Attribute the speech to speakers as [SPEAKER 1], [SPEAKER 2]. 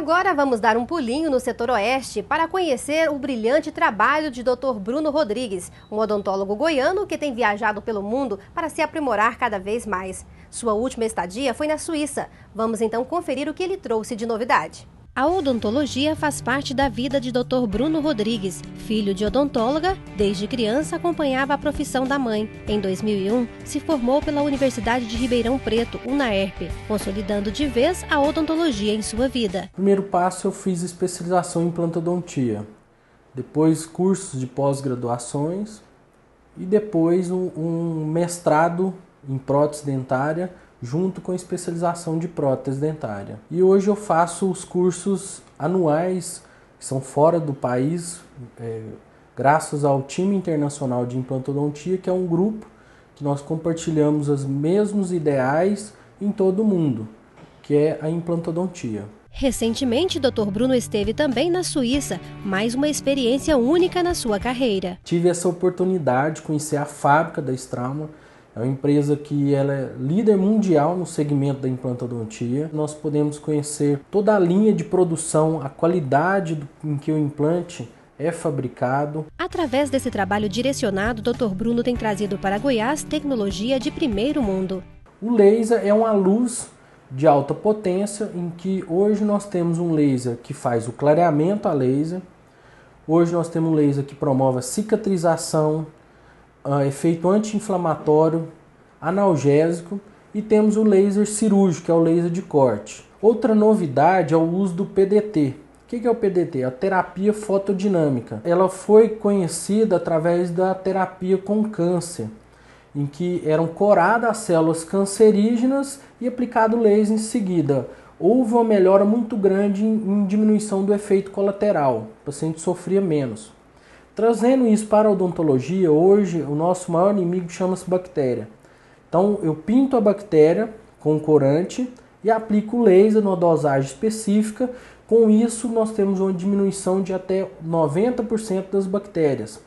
[SPEAKER 1] Agora vamos dar um pulinho no setor oeste para conhecer o brilhante trabalho de Dr. Bruno Rodrigues, um odontólogo goiano que tem viajado pelo mundo para se aprimorar cada vez mais. Sua última estadia foi na Suíça. Vamos então conferir o que ele trouxe de novidade. A odontologia faz parte da vida de Dr. Bruno Rodrigues. Filho de odontóloga, desde criança acompanhava a profissão da mãe. Em 2001, se formou pela Universidade de Ribeirão Preto, UNAERP, consolidando de vez a odontologia em sua vida.
[SPEAKER 2] Primeiro passo, eu fiz especialização em plantodontia. Depois, cursos de pós-graduações. E depois, um mestrado em prótese dentária junto com especialização de prótese dentária. E hoje eu faço os cursos anuais que são fora do país, é, graças ao time internacional de implantodontia, que é um grupo que nós compartilhamos os mesmos ideais em todo o mundo, que é a implantodontia.
[SPEAKER 1] Recentemente, Dr. Bruno esteve também na Suíça, mais uma experiência única na sua carreira.
[SPEAKER 2] Tive essa oportunidade de conhecer a fábrica da Strauma, é uma empresa que ela é líder mundial no segmento da implantodontia. Nós podemos conhecer toda a linha de produção, a qualidade em que o implante é fabricado.
[SPEAKER 1] Através desse trabalho direcionado, o Dr. Bruno tem trazido para Goiás tecnologia de primeiro mundo.
[SPEAKER 2] O laser é uma luz de alta potência em que hoje nós temos um laser que faz o clareamento a laser. Hoje nós temos um laser que promove a cicatrização, uh, efeito anti-inflamatório, analgésico e temos o laser cirúrgico, que é o laser de corte. Outra novidade é o uso do PDT. O que é o PDT? É a terapia fotodinâmica. Ela foi conhecida através da terapia com câncer, em que eram coradas as células cancerígenas e aplicado laser em seguida. Houve uma melhora muito grande em diminuição do efeito colateral, o paciente sofria menos. Trazendo isso para a odontologia, hoje o nosso maior inimigo chama-se bactéria. Então eu pinto a bactéria com corante e aplico laser numa dosagem específica. Com isso, nós temos uma diminuição de até 90% das bactérias.